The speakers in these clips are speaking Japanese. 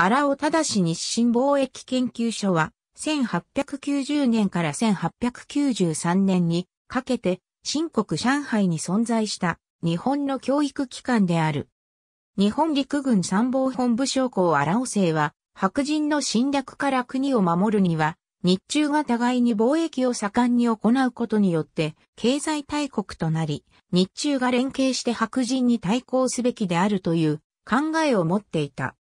荒尾正日清貿易研究所は、1890年から1893年にかけて、新国上海に存在した日本の教育機関である。日本陸軍参謀本部将校荒尾生は、白人の侵略から国を守るには、日中が互いに貿易を盛んに行うことによって、経済大国となり、日中が連携して白人に対抗すべきであるという考えを持っていた。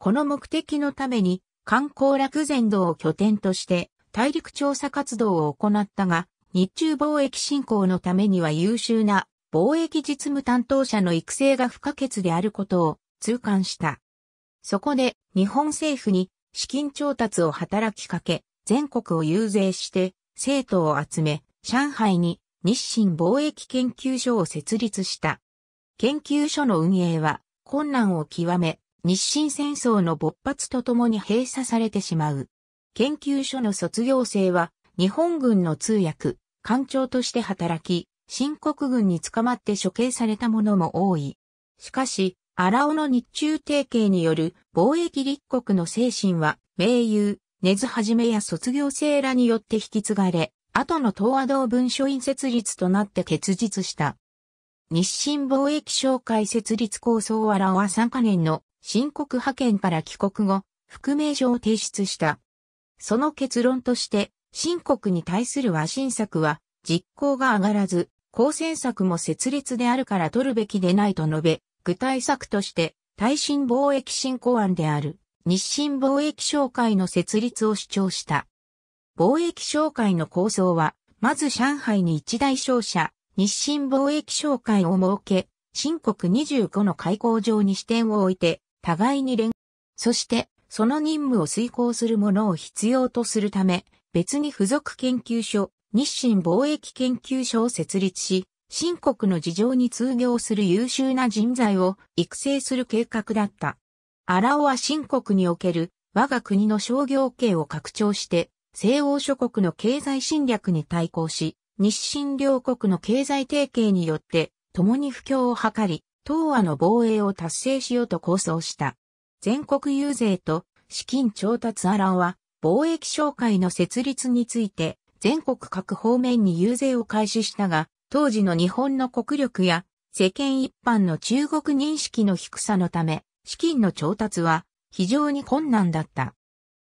この目的のために観光楽前道を拠点として大陸調査活動を行ったが、日中貿易振興のためには優秀な貿易実務担当者の育成が不可欠であることを痛感した。そこで日本政府に資金調達を働きかけ、全国を遊説して生徒を集め、上海に日清貿易研究所を設立した。研究所の運営は困難を極め、日清戦争の勃発とともに閉鎖されてしまう。研究所の卒業生は、日本軍の通訳、官庁として働き、新国軍に捕まって処刑されたものも多い。しかし、荒尾の日中提携による貿易立国の精神は、名優、根津はじめや卒業生らによって引き継がれ、後の東和道文書院設立となって結実した。日清貿易商会設立構想を表は3カ年の新国派遣から帰国後、副名状を提出した。その結論として、新国に対する和親策は、実行が上がらず、公戦策も設立であるから取るべきでないと述べ、具体策として、耐震貿易振興案である、日清貿易商会の設立を主張した。貿易商会の構想は、まず上海に一大商社、日清貿易商会を設け、新国25の開口上に支店を置いて、互いに連、そして、その任務を遂行する者を必要とするため、別に付属研究所、日清貿易研究所を設立し、新国の事情に通行する優秀な人材を育成する計画だった。荒尾は新国における我が国の商業系を拡張して、西欧諸国の経済侵略に対抗し、日清両国の経済提携によって共に不況を図り、東亜の防衛を達成しようと構想した。全国遊説と資金調達アランは、貿易商会の設立について、全国各方面に遊説を開始したが、当時の日本の国力や世間一般の中国認識の低さのため、資金の調達は非常に困難だった。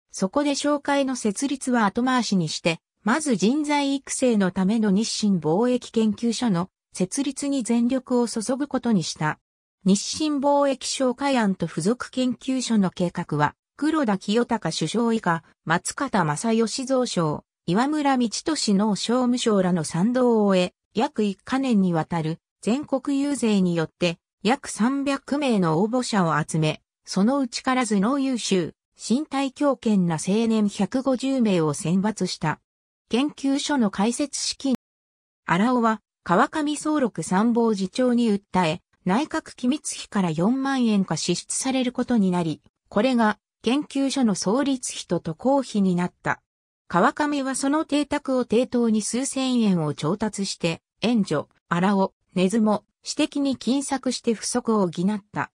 そこで商会の設立は後回しにして、まず人材育成のための日清貿易研究所の設立に全力を注ぐことにした。日清貿易商会案と付属研究所の計画は、黒田清隆首相以下、松方正義蔵相、岩村道俊の商務省らの賛同を得、約1カ年にわたる全国遊説によって、約300名の応募者を集め、そのうちからずの優秀、身体強健な青年150名を選抜した。研究所の開設資金。荒尾は川上総六参謀次長に訴え、内閣機密費から4万円が支出されることになり、これが研究所の創立費と渡航費になった。川上はその邸宅を抵当に数千円を調達して、援助、荒尾、根津も、私的に金策して不足を補った。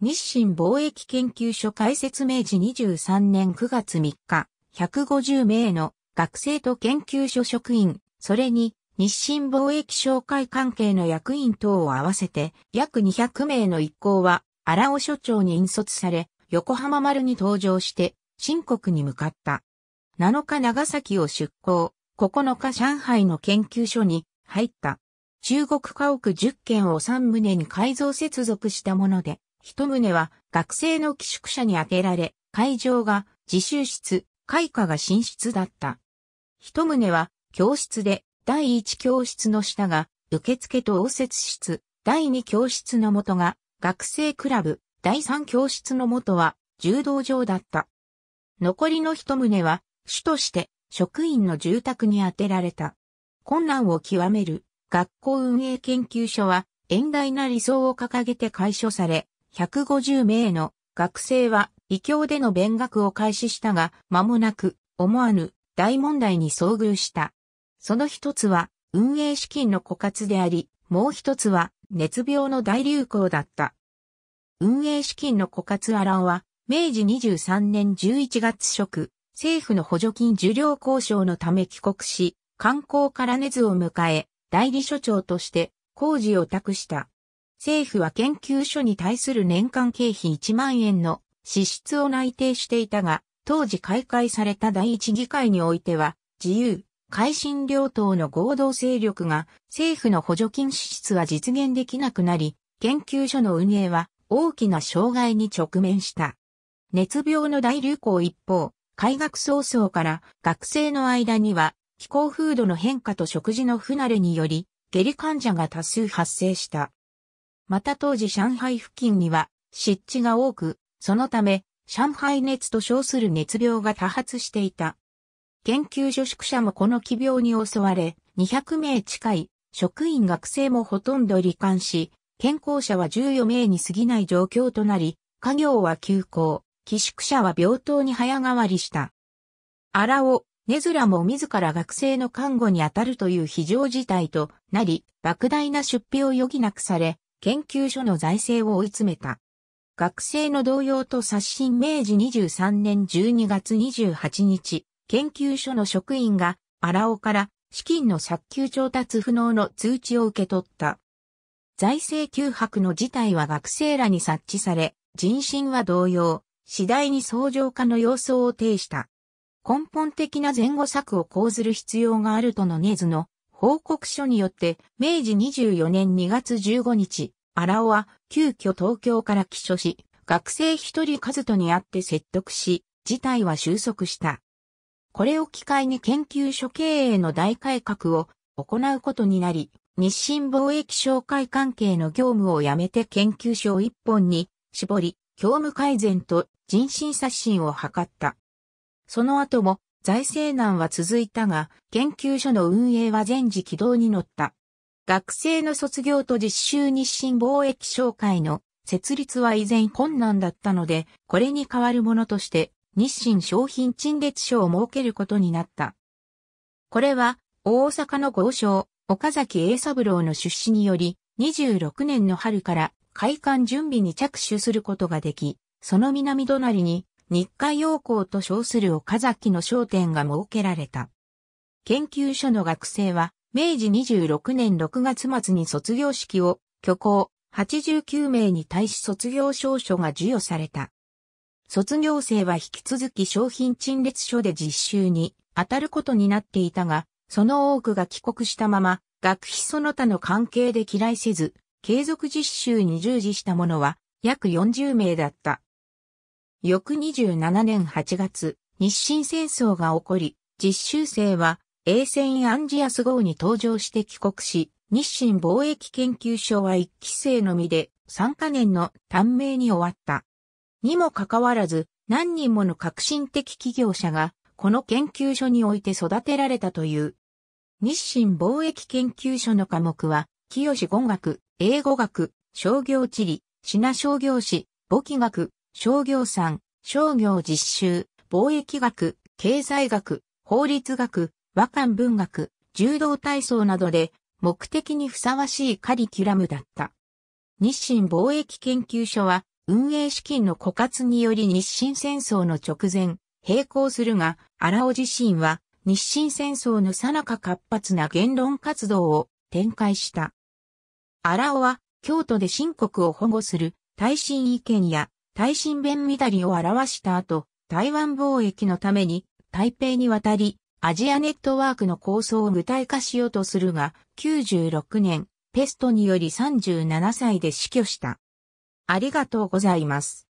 日清貿易研究所開設明治23年9月3日、150名の学生と研究所職員、それに日清貿易商会関係の役員等を合わせて約200名の一行は荒尾所長に引率され横浜丸に登場して新国に向かった。7日長崎を出港、9日上海の研究所に入った。中国家屋10軒を3棟に改造接続したもので、1棟は学生の寄宿舎に充てられ、会場が自習室、開花が寝室だった。1棟は教室で、第1教室の下が、受付と応接室、第2教室の元が、学生クラブ、第3教室の元は、柔道場だった。残りの一棟は、主として、職員の住宅に充てられた。困難を極める、学校運営研究所は、遠大な理想を掲げて解消され、150名の学生は、異教での勉学を開始したが、間もなく、思わぬ大問題に遭遇した。その一つは運営資金の枯渇であり、もう一つは熱病の大流行だった。運営資金の枯渇アランは、明治23年11月食、政府の補助金受領交渉のため帰国し、観光から津を迎え、代理所長として工事を託した。政府は研究所に対する年間経費1万円の支出を内定していたが、当時開会された第一議会においては、自由、海進両党の合同勢力が政府の補助金支出は実現できなくなり、研究所の運営は大きな障害に直面した。熱病の大流行一方、開学早々から学生の間には気候風土の変化と食事の不慣れにより、下痢患者が多数発生した。また当時上海付近には湿地が多く、そのため上海熱と称する熱病が多発していた。研究所宿舎もこの奇病に襲われ、200名近い職員学生もほとんど罹患し、健康者は14名に過ぎない状況となり、家業は休校、寄宿舎は病棟に早変わりした。荒尾、根ズも自ら学生の看護に当たるという非常事態となり、莫大な出費を余儀なくされ、研究所の財政を追い詰めた。学生の同様と刷新明治23年12月28日、研究所の職員が荒尾から資金の早急調達不能の通知を受け取った。財政窮迫の事態は学生らに察知され、人心は同様、次第に相乗化の様相を呈した。根本的な前後策を講ずる必要があるとのネズの報告書によって、明治24年2月15日、荒尾は急遽東京から起所し、学生一人数とに会って説得し、事態は収束した。これを機会に研究所経営の大改革を行うことになり、日清貿易商会関係の業務をやめて研究所を一本に絞り、業務改善と人心刷新を図った。その後も財政難は続いたが、研究所の運営は全時軌道に乗った。学生の卒業と実習日清貿易商会の設立は依然困難だったので、これに代わるものとして、日清商品陳列所を設けることになった。これは、大阪の豪商、岡崎栄三郎の出資により、26年の春から開館準備に着手することができ、その南隣に日海洋港と称する岡崎の商店が設けられた。研究所の学生は、明治26年6月末に卒業式を、虚構、89名に対し卒業証書が授与された。卒業生は引き続き商品陳列所で実習に当たることになっていたが、その多くが帰国したまま、学費その他の関係で嫌いせず、継続実習に従事した者は約40名だった。翌27年8月、日清戦争が起こり、実習生は、衛戦アンジアス号に登場して帰国し、日清貿易研究所は一期生のみで3カ年の短命に終わった。にもかかわらず、何人もの革新的企業者が、この研究所において育てられたという。日清貿易研究所の科目は、清語学、英語学、商業地理、品商業史、簿記学、商業産、商業実習、貿易学、経済学、法律学、和漢文学、柔道体操などで、目的にふさわしいカリキュラムだった。日清貿易研究所は、運営資金の枯渇により日清戦争の直前、並行するが、荒尾自身は日清戦争の最中活発な言論活動を展開した。荒尾は京都で新国を保護する耐震意見や耐震弁乱りを表した後、台湾貿易のために台北に渡り、アジアネットワークの構想を具体化しようとするが、96年、ペストにより37歳で死去した。ありがとうございます。